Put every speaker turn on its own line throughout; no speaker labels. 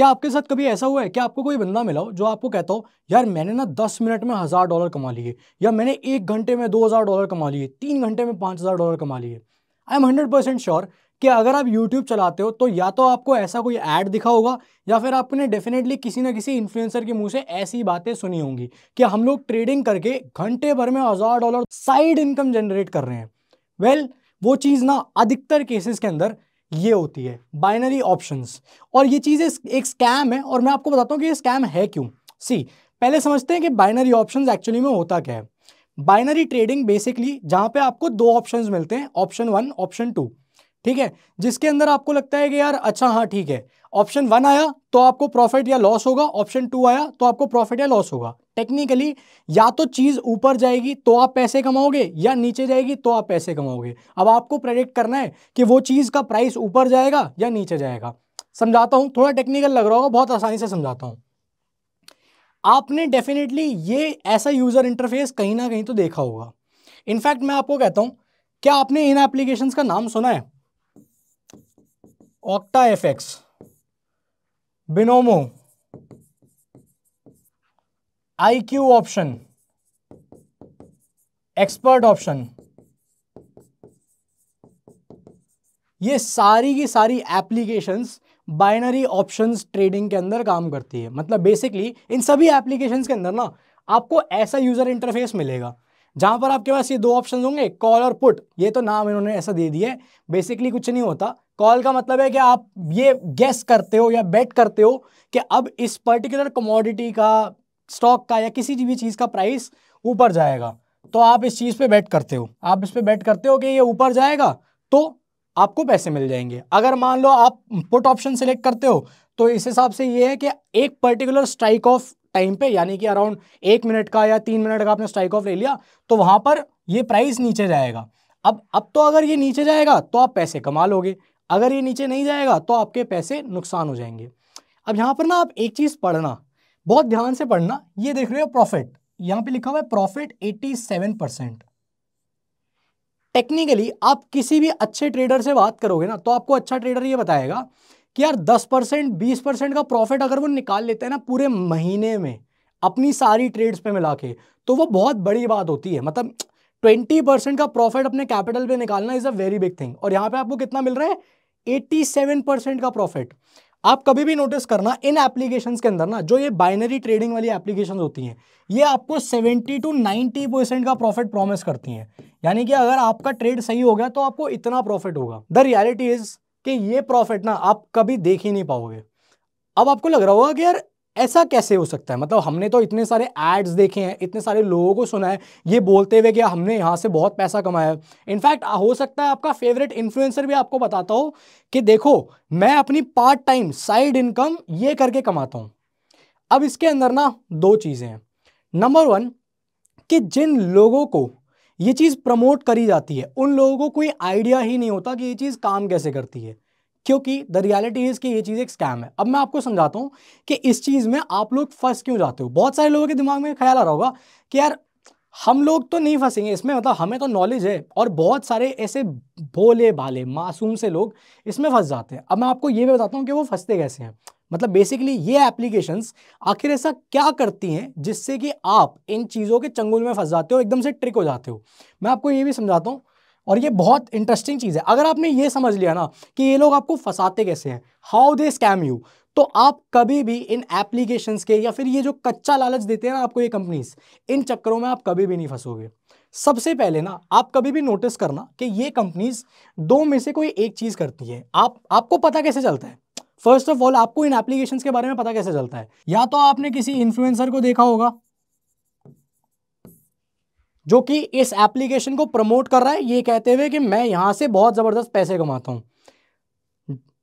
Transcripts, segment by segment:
क्या आपके साथ कभी ऐसा हुआ है कि आपको कोई बंदा मिला हो जो आपको कहता हो यार मैंने ना दस मिनट में हज़ार डॉलर कमा लिए या मैंने एक घंटे में दो हज़ार डॉलर कमा लिए तीन घंटे में पाँच हज़ार डॉलर कमा लिए I am hundred percent sure कि अगर आप यूट्यूब चलाते हो तो या तो आपको ऐसा कोई ऐड दिखा होगा या फिर आपने डेफिनेटली किसी ना किसी इन्फ्लुएंसर के मुंह से ऐसी बातें सुनी होंगी कि हम लोग ट्रेडिंग करके घंटे भर में हज़ार डॉलर साइड इनकम जनरेट कर रहे हैं वेल वो चीज़ ना अधिकतर केसेस के अंदर ये होती है बाइनरी ऑप्शंस और ये चीज़ एक स्कैम है और मैं आपको बताता हूँ कि ये स्कैम है क्यों सी पहले समझते हैं कि बाइनरी ऑप्शंस एक्चुअली में होता क्या है बाइनरी ट्रेडिंग बेसिकली जहाँ पे आपको दो ऑप्शंस मिलते हैं ऑप्शन वन ऑप्शन टू ठीक है जिसके अंदर आपको लगता है कि यार अच्छा हाँ ठीक है ऑप्शन वन आया तो आपको प्रॉफिट या लॉस होगा ऑप्शन टू आया तो आपको प्रॉफिट या लॉस होगा टेक्निकली या तो चीज़ ऊपर जाएगी तो आप पैसे कमाओगे या नीचे जाएगी तो आप पैसे कमाओगे अब आपको प्रेडिक्ट करना है कि वो चीज़ का प्राइस ऊपर जाएगा या नीचे जाएगा समझाता हूँ थोड़ा टेक्निकल लग रहा होगा बहुत आसानी से समझाता हूँ आपने डेफिनेटली ये ऐसा यूज़र इंटरफेस कहीं ना कहीं तो देखा होगा इनफैक्ट मैं आपको कहता हूँ क्या आपने इन एप्लीकेशन का नाम सुना है Octa F X Binomo I Q Option Expert Option ये सारी की सारी एप्लीकेशंस बाइनरी ऑप्शंस ट्रेडिंग के अंदर काम करती है मतलब बेसिकली इन सभी एप्लीकेशंस के अंदर ना आपको ऐसा यूज़र इंटरफेस मिलेगा जहां पर आपके पास ये दो ऑप्शन होंगे कॉल और पुट ये तो नाम इन्होंने ऐसा दे दिया है बेसिकली कुछ नहीं होता कॉल का मतलब है कि आप ये गैस करते हो या बेट करते हो कि अब इस पर्टिकुलर कमोडिटी का स्टॉक का या किसी भी चीज़ का प्राइस ऊपर जाएगा तो आप इस चीज़ पे बेट करते हो आप इस पे बेट करते हो कि ये ऊपर जाएगा तो आपको पैसे मिल जाएंगे अगर मान लो आप पुट ऑप्शन सेलेक्ट करते हो तो इस हिसाब से ये है कि एक पर्टिकुलर स्ट्राइक ऑफ टाइम पे यानी कि अराउंड एक मिनट का या तीन मिनट का आपने स्ट्राइक ऑफ ले लिया तो वहाँ पर ये प्राइस नीचे जाएगा अब अब तो अगर ये नीचे जाएगा तो आप पैसे कमा लोगे अगर ये नीचे नहीं जाएगा तो आपके पैसे नुकसान हो जाएंगे अब यहाँ पर ना आप एक चीज़ पढ़ना बहुत ध्यान से पढ़ना ये देख रहे हो प्रॉफिट यहाँ पे लिखा हुआ है प्रॉफिट 87 परसेंट टेक्निकली आप किसी भी अच्छे ट्रेडर से बात करोगे ना तो आपको अच्छा ट्रेडर ये बताएगा कि यार 10 परसेंट बीस परसेंट का प्रॉफिट अगर वो निकाल लेते हैं ना पूरे महीने में अपनी सारी ट्रेड्स पे मिला के तो वो बहुत बड़ी बात होती है मतलब ट्वेंटी परसेंट का प्रॉफिट अपने कैपिटल पे निकालना is a very big thing और यहाँ पे आपको कितना मिल रहा है 87 परसेंट का प्रॉफिट आप कभी भी नोटिस करना इन एप्लीकेशन के अंदर ना जो ये बाइनरी ट्रेडिंग वाली एप्लीकेशन होती हैं ये आपको 70 टू 90 परसेंट का प्रॉफिट प्रॉमिस करती हैं यानी कि अगर आपका ट्रेड सही हो गया तो आपको इतना प्रॉफिट होगा द रियलिटी इज़ कि ये प्रॉफिट ना आप कभी देख ही नहीं पाओगे अब आपको लग रहा होगा कि यार ऐसा कैसे हो सकता है मतलब हमने तो इतने सारे एड्स देखे हैं इतने सारे लोगों को सुना है ये बोलते हुए कि हमने यहाँ से बहुत पैसा कमाया है इनफैक्ट हो सकता है आपका फेवरेट इन्फ्लुएंसर भी आपको बताता हो कि देखो मैं अपनी पार्ट टाइम साइड इनकम ये करके कमाता हूँ अब इसके अंदर ना दो चीज़ें हैं नंबर वन कि जिन लोगों को ये चीज़ प्रमोट करी जाती है उन लोगों को कोई आइडिया ही नहीं होता कि ये चीज़ काम कैसे करती है क्योंकि द रियलिटी इज़ कि ये चीज़ एक स्कैम है अब मैं आपको समझाता हूँ कि इस चीज़ में आप लोग फंस क्यों जाते हो बहुत सारे लोगों के दिमाग में ख्याल आ रहा होगा कि यार हम लोग तो नहीं फंसेंगे इसमें मतलब हमें तो नॉलेज है और बहुत सारे ऐसे भोले भाले मासूम से लोग इसमें फंस जाते हैं अब मैं आपको ये भी बताता हूँ कि वो फंसते कैसे हैं मतलब बेसिकली ये एप्लीकेशंस आखिर ऐसा क्या करती हैं जिससे कि आप इन चीज़ों के चंगुल में फंस जाते हो एकदम से ट्रिक हो जाते हो मैं आपको ये भी समझाता हूँ और ये बहुत इंटरेस्टिंग चीज़ है अगर आपने ये समझ लिया ना कि ये लोग आपको फंसाते कैसे हैं हाउ दे स्कैम यू तो आप कभी भी इन एप्लीकेशंस के या फिर ये जो कच्चा लालच देते हैं ना आपको ये कंपनीज इन चक्करों में आप कभी भी नहीं फंसोगे सबसे पहले ना आप कभी भी नोटिस करना कि ये कंपनीज दो में से कोई एक चीज़ करती है आप आपको पता कैसे चलता है फर्स्ट ऑफ ऑल आपको इन एप्लीकेशंस के बारे में पता कैसे चलता है या तो आपने किसी इन्फ्लुएंसर को देखा होगा जो कि इस एप्लीकेशन को प्रमोट कर रहा है ये कहते हुए कि मैं यहाँ से बहुत ज़बरदस्त पैसे कमाता हूँ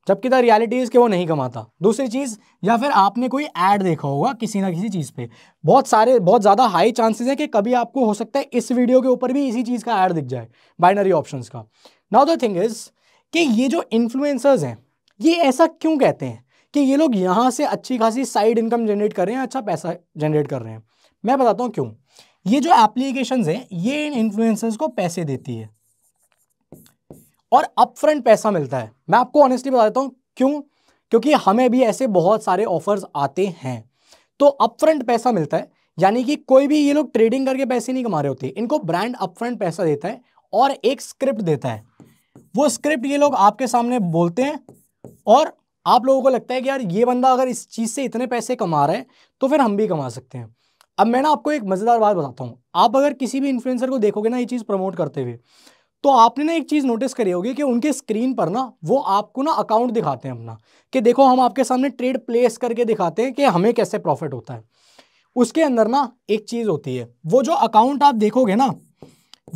जबकि द रियलिटी इज़ कि वो नहीं कमाता दूसरी चीज़ या फिर आपने कोई ऐड देखा होगा किसी ना किसी चीज़ पे बहुत सारे बहुत ज़्यादा हाई चांसेस हैं कि कभी आपको हो सकता है इस वीडियो के ऊपर भी इसी चीज़ का ऐड दिख जाए बाइनरी ऑप्शन का नाउ द थिंग इज़ कि ये जो इन्फ्लुएंसर्स हैं ये ऐसा क्यों कहते हैं कि ये लोग यहाँ से अच्छी खासी साइड इनकम जनरेट कर रहे हैं अच्छा पैसा जनरेट कर रहे हैं मैं बताता हूँ क्यों ये जो एप्लीकेशन है ये इन इन्फ्लुएंसर्स को पैसे देती है और अपफ्रंट पैसा मिलता है मैं आपको ऑनेस्टली बता देता हूँ क्यों क्योंकि हमें भी ऐसे बहुत सारे ऑफर्स आते हैं तो अपफ्रंट पैसा मिलता है यानी कि कोई भी ये लोग ट्रेडिंग करके पैसे नहीं कमा रहे होते इनको ब्रांड अपफ्रंट पैसा देता है और एक स्क्रिप्ट देता है वो स्क्रिप्ट ये लोग आपके सामने बोलते हैं और आप लोगों को लगता है कि यार ये बंदा अगर इस चीज़ से इतने पैसे कमा रहा है तो फिर हम भी कमा सकते हैं अब मैं ना आपको एक मज़ेदार बात बताता हूँ आप अगर किसी भी इन्फ्लुएंसर को देखोगे ना ये चीज़ प्रमोट करते हुए तो आपने ना एक चीज़ नोटिस करी होगी कि उनके स्क्रीन पर ना वो आपको ना अकाउंट दिखाते हैं अपना कि देखो हम आपके सामने ट्रेड प्लेस करके दिखाते हैं कि हमें कैसे प्रॉफिट होता है उसके अंदर ना एक चीज़ होती है वो जो अकाउंट आप देखोगे ना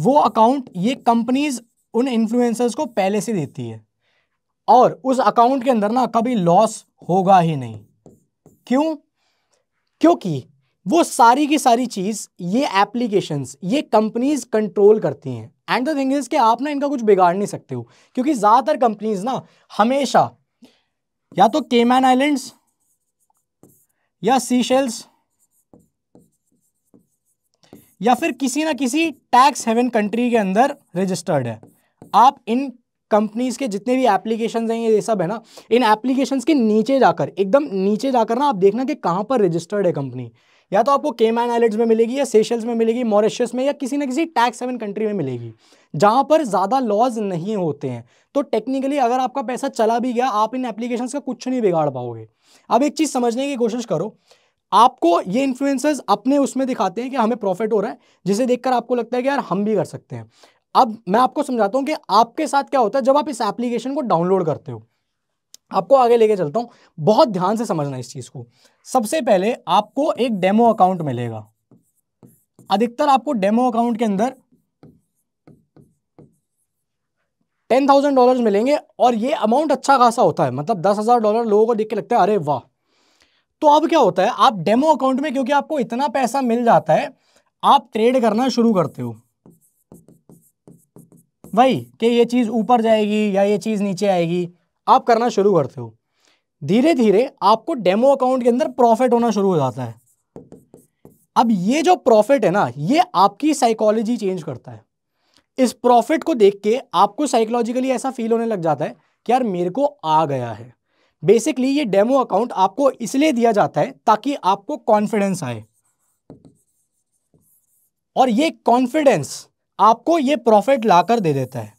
वो अकाउंट ये कंपनीज उन इन्फ्लुएंसर्स को पहले से देती है और उस अकाउंट के अंदर ना कभी लॉस होगा ही नहीं क्यों क्योंकि वो सारी की सारी चीज़ ये एप्लीकेशंस ये कंपनीज कंट्रोल करती हैं एंड द थिंग इज के आप ना इनका कुछ बिगाड़ नहीं सकते हो क्योंकि ज़्यादातर कंपनीज ना हमेशा या तो केमैन आइलैंड्स या सीशेल्स या फिर किसी ना किसी टैक्स हेवन कंट्री के अंदर रजिस्टर्ड है आप इन कंपनीज के जितने भी एप्लीकेशन हैं ये सब है ना इन एप्लीकेशन के नीचे जाकर एकदम नीचे जाकर ना आप देखना कि कहाँ पर रजिस्टर्ड है कंपनी या तो आपको केमैन आइलैंड्स में मिलेगी या सेशल्स में मिलेगी मॉरिशस में या किसी न किसी टैक्स सेवन कंट्री में मिलेगी जहाँ पर ज़्यादा लॉज नहीं होते हैं तो टेक्निकली अगर आपका पैसा चला भी गया आप इन एप्लीकेशन का कुछ नहीं बिगाड़ पाओगे अब एक चीज़ समझने की कोशिश करो आपको ये इन्फ्लुएंसर्स अपने उसमें दिखाते हैं कि हमें प्रॉफिट हो रहा है जिसे देखकर आपको लगता है कि यार हम भी कर सकते हैं अब मैं आपको समझाता हूँ कि आपके साथ क्या होता है जब आप इस एप्लीकेशन को डाउनलोड करते हो आपको आगे लेके चलता हूँ बहुत ध्यान से समझना इस चीज़ को सबसे पहले आपको एक डेमो अकाउंट मिलेगा अधिकतर आपको डेमो अकाउंट के अंदर टेन थाउजेंड डॉलर मिलेंगे और ये अमाउंट अच्छा खासा होता है मतलब दस हज़ार डॉलर लोगों को देख के लगता है अरे वाह तो अब क्या होता है आप डेमो अकाउंट में क्योंकि आपको इतना पैसा मिल जाता है आप ट्रेड करना शुरू करते हो भाई कि ये चीज़ ऊपर जाएगी या ये चीज़ नीचे आएगी आप करना शुरू करते हो धीरे धीरे आपको डेमो अकाउंट के अंदर प्रॉफिट होना शुरू हो जाता है अब ये जो प्रॉफिट है ना ये आपकी साइकोलॉजी चेंज करता है इस प्रॉफिट को देख के आपको साइकोलॉजिकली ऐसा फील होने लग जाता है कि यार मेरे को आ गया है बेसिकली ये डेमो अकाउंट आपको इसलिए दिया जाता है ताकि आपको कॉन्फिडेंस आए और ये कॉन्फिडेंस आपको ये प्रॉफिट लाकर दे देता है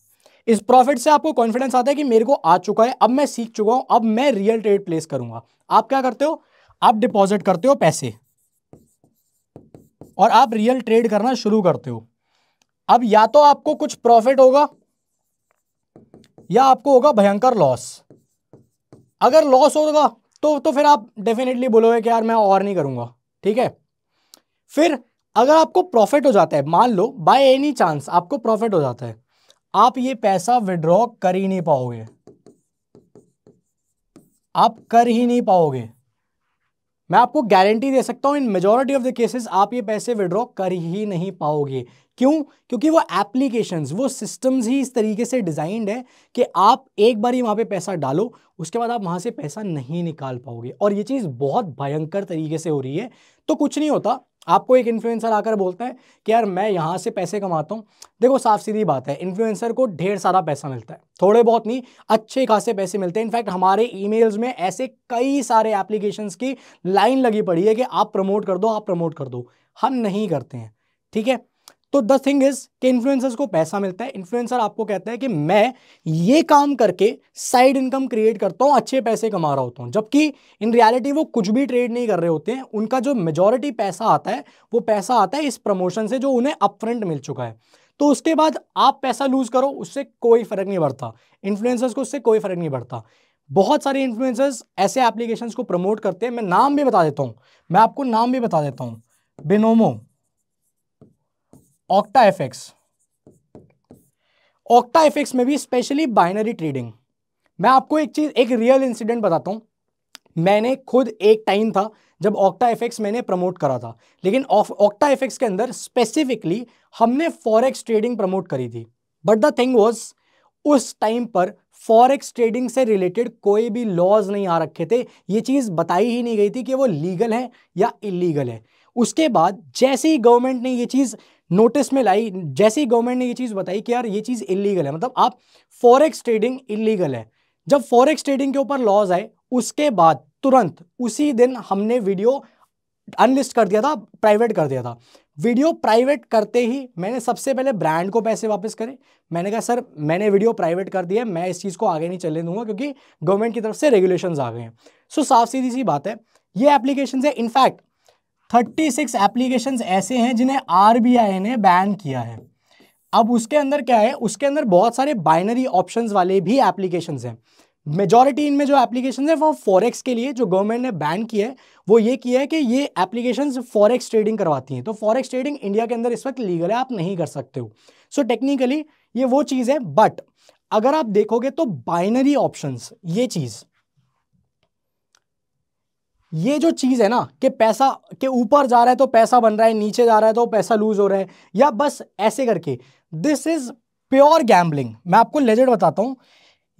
इस प्रॉफिट से आपको कॉन्फिडेंस आता है कि मेरे को आ चुका है अब मैं सीख चुका हूं अब मैं रियल ट्रेड प्लेस करूंगा आप क्या करते हो आप डिपॉजिट करते हो पैसे और आप रियल ट्रेड करना शुरू करते हो अब या तो आपको कुछ प्रॉफिट होगा या आपको होगा भयंकर लॉस अगर लॉस होगा तो तो फिर आप डेफिनेटली बोलोगे कि यार मैं और नहीं करूंगा ठीक है फिर अगर आपको प्रॉफिट हो जाता है मान लो बाय एनी चांस आपको प्रॉफिट हो जाता है आप ये पैसा विड्रॉ कर ही नहीं पाओगे आप कर ही नहीं पाओगे मैं आपको गारंटी दे सकता हूं in majority of the cases आप ये पैसे विड्रॉ कर ही नहीं पाओगे क्यों क्योंकि वो एप्लीकेशंस वो सिस्टम्स ही इस तरीके से डिज़ाइंड है कि आप एक बार ही वहां पे पैसा डालो उसके बाद आप वहां से पैसा नहीं निकाल पाओगे और ये चीज़ बहुत भयंकर तरीके से हो रही है तो कुछ नहीं होता आपको एक इन्फ्लुएंसर आकर बोलता है कि यार मैं यहाँ से पैसे कमाता हूँ देखो साफ सीधी बात है इन्फ्लुएंसर को ढेर सारा पैसा मिलता है थोड़े बहुत नहीं अच्छे खासे पैसे मिलते हैं इनफैक्ट हमारे ईमेल्स में ऐसे कई सारे एप्लीकेशंस की लाइन लगी पड़ी है कि आप प्रमोट कर दो आप प्रमोट कर दो हम नहीं करते हैं ठीक है तो द थिंग इज कि इन्फ्लुएंसर्स को पैसा मिलता है इन्फ्लुएंसर आपको कहता है कि मैं ये काम करके साइड इनकम क्रिएट करता हूँ अच्छे पैसे कमा रहा होता हूँ जबकि इन रियलिटी वो कुछ भी ट्रेड नहीं कर रहे होते हैं उनका जो मेजोरिटी पैसा आता है वो पैसा आता है इस प्रमोशन से जो उन्हें अपफ्रंट मिल चुका है तो उसके बाद आप पैसा लूज करो उससे कोई फर्क नहीं पड़ता इन्फ्लुएंसर्स को उससे कोई फर्क नहीं पड़ता बहुत सारे इन्फ्लुएंसर्स ऐसे एप्लीकेशन को प्रमोट करते हैं मैं नाम भी बता देता हूँ मैं आपको नाम भी बता देता हूँ बेनोमो ऑक्टा एफेक्स ऑक्टा एफेक्स में भी स्पेशली बाइनरी ट्रेडिंग मैं आपको एक चीज़ एक रियल इंसिडेंट बताता हूं मैंने खुद एक टाइम था जब ऑक्टा एफेक्स मैंने प्रमोट करा था लेकिन ऑक्टा एफेक्स के अंदर स्पेसिफिकली हमने फॉरेक्स ट्रेडिंग प्रमोट करी थी बट द थिंग वॉज उस टाइम पर फॉरेक्स ट्रेडिंग से रिलेटेड कोई भी लॉज नहीं आ रखे थे ये चीज़ बताई ही नहीं गई थी कि वो लीगल है या इलीगल है उसके बाद जैसे ही गवर्नमेंट ने ये चीज़ नोटिस में लाई जैसे ही गवर्नमेंट ने ये चीज़ बताई कि यार ये चीज़ इलीगल है मतलब आप फॉरेक्स ट्रेडिंग इलीगल है जब फॉरेक्स ट्रेडिंग के ऊपर लॉज आए उसके बाद तुरंत उसी दिन हमने वीडियो अनलिस्ट कर दिया था प्राइवेट कर दिया था वीडियो प्राइवेट करते ही मैंने सबसे पहले ब्रांड को पैसे वापस करे मैंने कहा सर मैंने वीडियो प्राइवेट कर दिया मैं इस चीज़ को आगे नहीं चलने दूंगा क्योंकि गवर्नमेंट की तरफ से रेगुलेशंस आ गए हैं सो साफ सीधी सी बात है ये एप्लीकेशन है इनफैक्ट थर्टी सिक्स एप्लीकेशन ऐसे हैं जिन्हें आर ने बैन किया है अब उसके अंदर क्या है उसके अंदर बहुत सारे बाइनरी ऑप्शन वाले भी एप्लीकेशन हैं मेजॉरिटी इनमें जो एप्लीकेशन है वो फॉरेक्स के लिए जो गवर्नमेंट ने बैन किया है वो ये किया है कि ये एप्लीकेशन फॉरेक्स ट्रेडिंग करवाती हैं तो फॉरेक्स ट्रेडिंग इंडिया के अंदर इस वक्त लीगल है आप नहीं कर सकते हो सो टेक्निकली ये वो चीज़ है बट अगर आप देखोगे तो बाइनरी ऑप्शंस ये चीज़ ये जो चीज़ है ना कि पैसा के ऊपर जा रहा है तो पैसा बन रहा है नीचे जा रहा है तो पैसा लूज हो रहा है या बस ऐसे करके दिस इज़ प्योर गैम्बलिंग मैं आपको लेजेंड बताता हूं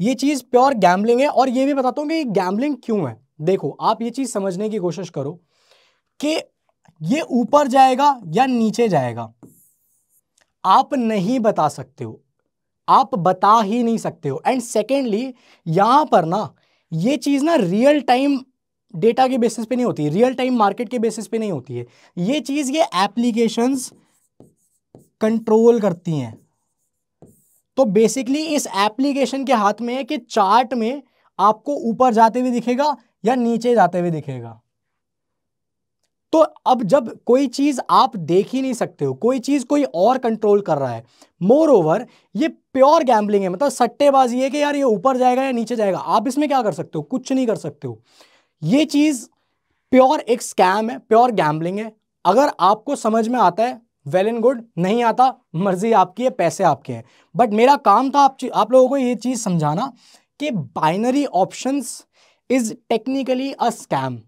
ये चीज़ प्योर गैम्बलिंग है और ये भी बताता हूं कि गैम्बलिंग क्यों है देखो आप ये चीज़ समझने की कोशिश करो कि ये ऊपर जाएगा या नीचे जाएगा आप नहीं बता सकते हो आप बता ही नहीं सकते हो एंड सेकेंडली यहां पर ना ये चीज़ ना रियल टाइम डेटा के बेसिस पे नहीं होती रियल टाइम मार्केट के बेसिस पे नहीं होती है ये चीज़ ये एप्लीकेशंस कंट्रोल करती हैं तो बेसिकली इस एप्लीकेशन के हाथ में है कि चार्ट में आपको ऊपर जाते हुए दिखेगा या नीचे जाते हुए दिखेगा तो अब जब कोई चीज़ आप देख ही नहीं सकते हो कोई चीज़ कोई और कंट्रोल कर रहा है मोर ओवर ये प्योर गैम्बलिंग है मतलब सट्टेबाजी है कि यार ये ऊपर जाएगा या नीचे जाएगा आप इसमें क्या कर सकते हो कुछ नहीं कर सकते हो ये चीज़ प्योर एक स्कैम है प्योर गैम्बलिंग है अगर आपको समझ में आता है वेल एंड गुड नहीं आता मर्जी आपकी है पैसे आपके हैं बट मेरा काम था आप आप लोगों को ये चीज़ समझाना कि binary options is technically a scam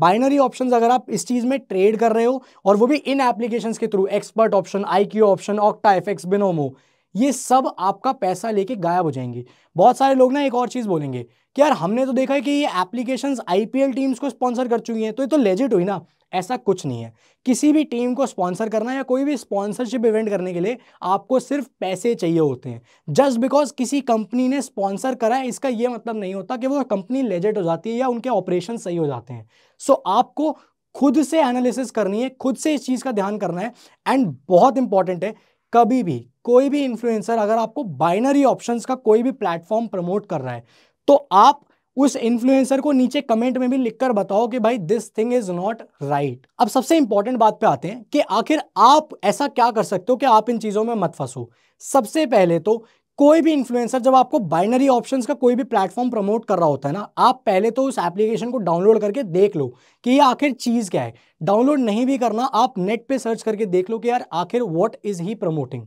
binary options अगर आप इस चीज़ में ट्रेड कर रहे हो और वो भी इन एप्लीकेशंस के through expert option I option Octa F X Binomo ये सब आपका पैसा लेके गायब हो जाएंगे बहुत सारे लोग ना एक और चीज़ बोलेंगे कि यार हमने तो देखा है कि ये एप्लीकेशन आईपीएल टीम्स को स्पॉन्सर कर चुकी हैं तो ये तो लेजिट हुई ना ऐसा कुछ नहीं है किसी भी टीम को स्पॉन्सर करना या कोई भी स्पॉन्सरशिप इवेंट करने के लिए आपको सिर्फ पैसे चाहिए होते हैं जस्ट बिकॉज किसी कंपनी ने स्पॉन्सर करा है इसका ये मतलब नहीं होता कि वो कंपनी लेजेट हो जाती है या उनके ऑपरेशन सही हो जाते हैं सो so, आपको खुद से एनालिसिस करनी है खुद से इस चीज़ का ध्यान करना है एंड बहुत इंपॉर्टेंट है कभी भी कोई भी इन्फ्लुएंसर अगर आपको बाइनरी ऑप्शंस का कोई भी प्लेटफॉर्म प्रमोट कर रहा है तो आप उस इन्फ्लुएंसर को नीचे कमेंट में भी लिखकर बताओ कि भाई this thing is not right अब सबसे इंपॉर्टेंट बात पे आते हैं कि आखिर आप ऐसा क्या कर सकते हो कि आप इन चीज़ों में मत फंसो सबसे पहले तो कोई भी इन्फ्लुएंसर जब आपको बाइनरी ऑप्शंस का कोई भी प्लेटफॉर्म प्रमोट कर रहा होता है ना आप पहले तो उस एप्लीकेशन को डाउनलोड करके देख लो कि ये आखिर चीज़ क्या है डाउनलोड नहीं भी करना आप नेट पे सर्च करके देख लो कि यार आखिर what is he promoting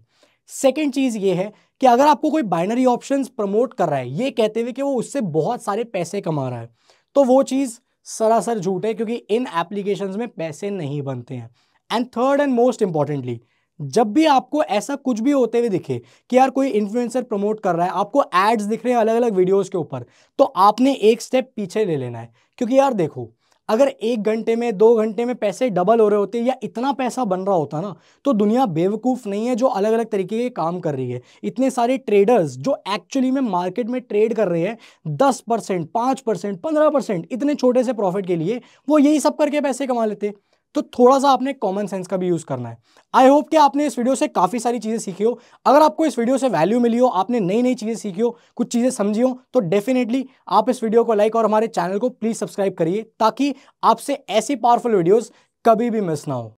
second चीज़ ये है कि अगर आपको कोई बाइनरी ऑप्शन प्रमोट कर रहा है ये कहते हुए कि वो उससे बहुत सारे पैसे कमा रहा है तो वो चीज़ सरासर झूठ है क्योंकि इन एप्लीकेशन में पैसे नहीं बनते हैं and third and most importantly जब भी आपको ऐसा कुछ भी होते हुए दिखे कि यार कोई इन्फ्लुएंसर प्रमोट कर रहा है आपको एड्स दिख रहे हैं अलग अलग वीडियोस के ऊपर तो आपने एक स्टेप पीछे ले लेना है क्योंकि यार देखो अगर एक घंटे में दो घंटे में पैसे डबल हो रहे होते या इतना पैसा बन रहा होता ना तो दुनिया बेवकूफ़ नहीं है जो अलग अलग तरीके के काम कर रही है इतने सारे ट्रेडर्स जो एक्चुअली में मार्केट में ट्रेड कर रहे हैं दस परसेंट पाँच परसेंट पंद्रह परसेंट इतने छोटे से प्रॉफिट के लिए वो यही सब करके पैसे कमा लेते हैं तो थोड़ा सा आपने कॉमन सेंस का भी यूज़ करना है आई होप कि आपने इस वीडियो से काफ़ी सारी चीज़ें सीखी हो अगर आपको इस वीडियो से वैल्यू मिली हो आपने नई नई चीज़ें सीखी हो कुछ चीज़ें समझी हो तो डेफिनेटली आप इस वीडियो को लाइक और हमारे चैनल को प्लीज़ सब्सक्राइब करिए ताकि आपसे ऐसी पावरफुल वीडियोज़ कभी भी मिस ना हो